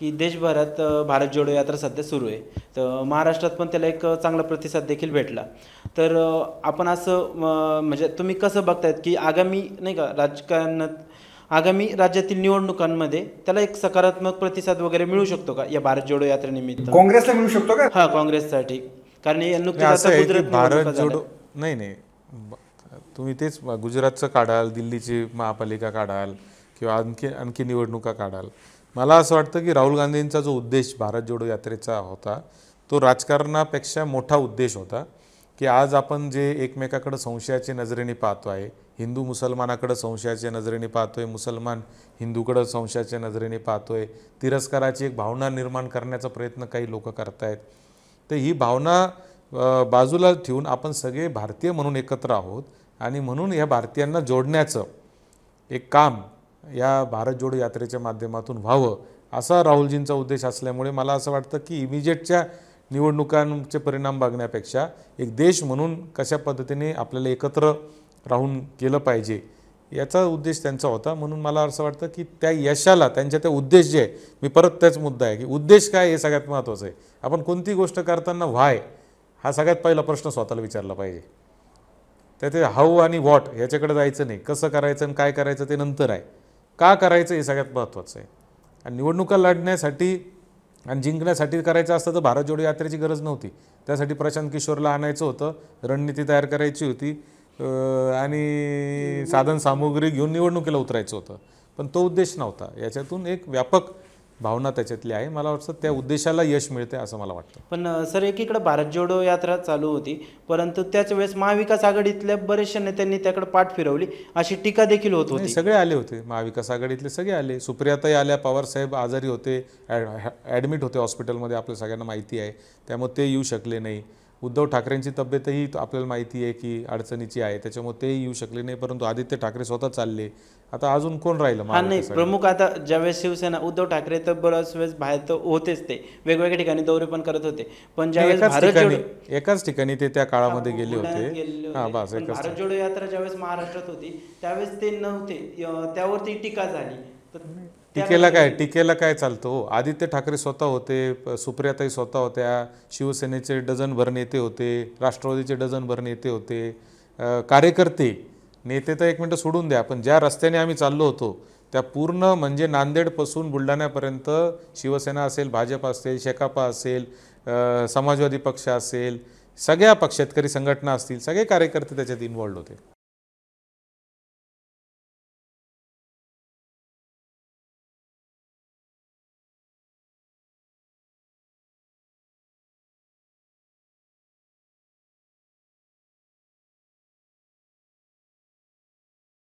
की देशभरात भारत जोडो यात्रा सध्या सुरू आहे तर महाराष्ट्रात पण त्याला एक चांगला प्रतिसाद देखील भेटला तर आपण असं म्हणजे तुम्ही कसं बघतायत की आगामी नाही का राजकारणात आगामी राज्यातील निवडणुकांमध्ये त्याला एक सकारात्मक प्रतिसाद वगैरे मिळू शकतो का या भारत जोडो यात्रेनिमित्त काँग्रेसला मिळू शकतो का हा काँग्रेससाठी कारण भारत जोडो नाही नाही तुम्ही तेच गुजरातचं काढाल दिल्लीची महापालिका काढाल किंवा आणखी आणखी निवडणुका काढाल मला असं वाटतं की राहुल गांधींचा जो उद्देश भारत जोडो यात्रेचा होता तो राजकारणापेक्षा मोठा उद्देश होता की आज आपण जे एकमेकाकडं संशयाचे नजरेने पाहतो आहे हिंदू मुसलमानाकडं संशयाच्या नजरेने पाहतो आहे मुसलमान हिंदूकडं संशयाच्या नजरेने पाहतो आहे तिरस्काराची एक भावना निर्माण करण्याचा प्रयत्न काही लोक आहेत तर ही भावना बाजूला ठेवून आपण सगळे भारतीय म्हणून एकत्र आहोत आणि म्हणून या भारतीयांना जोडण्याचं एक काम या भारत जोडो यात्रेच्या माध्यमातून व्हावं असा राहुलजींचा उद्देश असल्यामुळे मला असं वाटतं की इमिजिएटच्या निवडणुकांचे परिणाम बघण्यापेक्षा एक देश म्हणून कशा पद्धतीने आपल्याला एकत्र राहून केलं पाहिजे याचा उद्देश त्यांचा होता म्हणून मला असं वाटतं की त्या यशाला त्यांच्या त्या उद्देश जे आहे मी परत त्याच मुद्दा आहे की उद्देश काय हे सगळ्यात महत्त्वाचं आहे आपण कोणती गोष्ट करताना व्हाय हा सगळ्यात पहिला प्रश्न स्वतःला विचारला पाहिजे त्याचे हाऊ आणि व्हॉट ह्याच्याकडे जायचं नाही कसं करायचं आणि काय करायचं ते नंतर आहे का करायचं हे सगळ्यात महत्त्वाचं आहे आणि निवडणुका लढण्यासाठी आणि जिंकण्यासाठी करायचं असतं तर भारत जोडो यात्रेची गरज नव्हती त्यासाठी प्रशांत किशोरला आणायचं होतं रणनीती तयार करायची होती आणि साधनसामुग्री घेऊन निवडणुकीला उतरायचं होतं पण तो उद्देश नव्हता याच्यातून एक व्यापक भावना त्याच्यातली आहे मला वाटतं त्या उद्देशाला यश मिळते असं मला वाटतं पण सर एकीकडे भारत जोडो यात्रा चालू होती परंतु त्याच वेळेस महाविकास आघाडीतल्या बरेचशा नेत्यांनी त्याकडे पाठ फिरवली अशी टीका देखील होत होती सगळे आले होते महाविकास आघाडीतले सगळे आले सुप्रियाताई आल्या पवार साहेब आजारी होते ॲडमिट होते हॉस्पिटलमध्ये आपल्या सगळ्यांना माहिती आहे त्यामुळे ते येऊ शकले नाही उद्धव ठाकरेंची तब्येतही आपल्याला माहिती आहे की अडचणीची आहे त्याच्यामुळे तेही येऊ शकले नाही परंतु आदित्य ठाकरे स्वतः चालले आता अजून कोण राहिलं नाही प्रमुख आता ज्यावेळेस शिवसेना उद्धव ठाकरे तर बऱ्याच वेळेस बाहेर तर होतेच ते वेगवेगळ्या ठिकाणी दौरे पण करत होते पण ज्यावेळेस एकाच ठिकाणी ते त्या काळामध्ये गेले होते भारत जोडो यात्रा ज्यावेळेस महाराष्ट्रात होती त्यावेळेस ते नव्हते त्यावरती टीका झाली तर टीकेला काय टीकेला काय चालतो हो, आदित्य ठाकरे स्वतः होते सुप्रियाताई स्वतः होत्या शिवसेनेचे डझनभर नेते होते राष्ट्रवादीचे डझनभर नेते होते कार्यकर्ते नेते तर एक मिनटं सोडून द्या पण ज्या रस्त्याने आम्ही चाललो होतो त्या पूर्ण म्हणजे नांदेडपासून बुलढाण्यापर्यंत शिवसेना असेल भाजप असेल शेकापा असेल समाजवादी पक्ष असेल सगळ्या पक्ष शेतकरी संघटना असतील सगळे कार्यकर्ते त्याच्यात इन्वॉल्ड होते